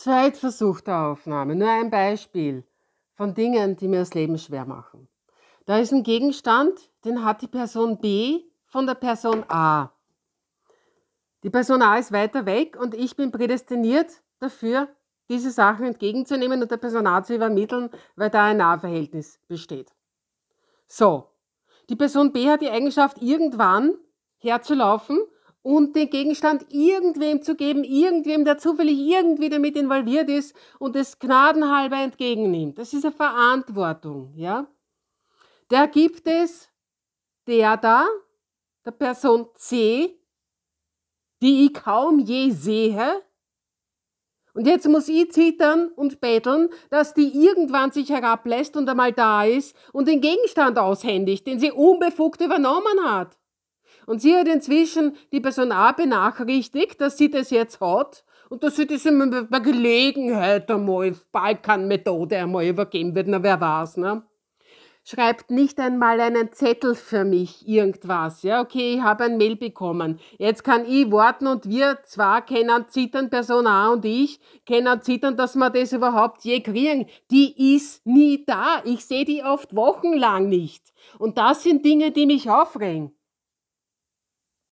Zweitversuch der Aufnahme. Nur ein Beispiel von Dingen, die mir das Leben schwer machen. Da ist ein Gegenstand, den hat die Person B von der Person A. Die Person A ist weiter weg und ich bin prädestiniert dafür, diese Sachen entgegenzunehmen und der Person A zu übermitteln, weil da ein Nahverhältnis besteht. So, die Person B hat die Eigenschaft, irgendwann herzulaufen und den Gegenstand irgendwem zu geben, irgendwem, der zufällig irgendwie damit involviert ist und es gnadenhalber entgegennimmt. Das ist eine Verantwortung, ja. Der gibt es der da, der Person C, die ich kaum je sehe. Und jetzt muss ich zittern und betteln, dass die irgendwann sich herablässt und einmal da ist und den Gegenstand aushändigt, den sie unbefugt übernommen hat. Und sie hat inzwischen die Person A benachrichtigt, dass sie das jetzt hat und dass sie das bei Gelegenheit einmal, Balkan-Methode einmal übergeben wird. Na, wer weiß, ne? schreibt nicht einmal einen Zettel für mich, irgendwas. Ja, okay, ich habe ein Mail bekommen. Jetzt kann ich warten und wir zwar kennen zittern, Person A und ich, kennen zittern, dass wir das überhaupt je kriegen. Die ist nie da. Ich sehe die oft wochenlang nicht. Und das sind Dinge, die mich aufregen.